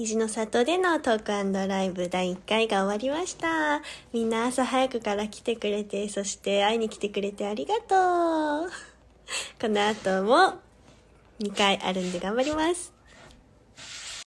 虹の里でのトークライブ第1回が終わりました。みんな朝早くから来てくれて、そして会いに来てくれてありがとう。この後も2回あるんで頑張ります。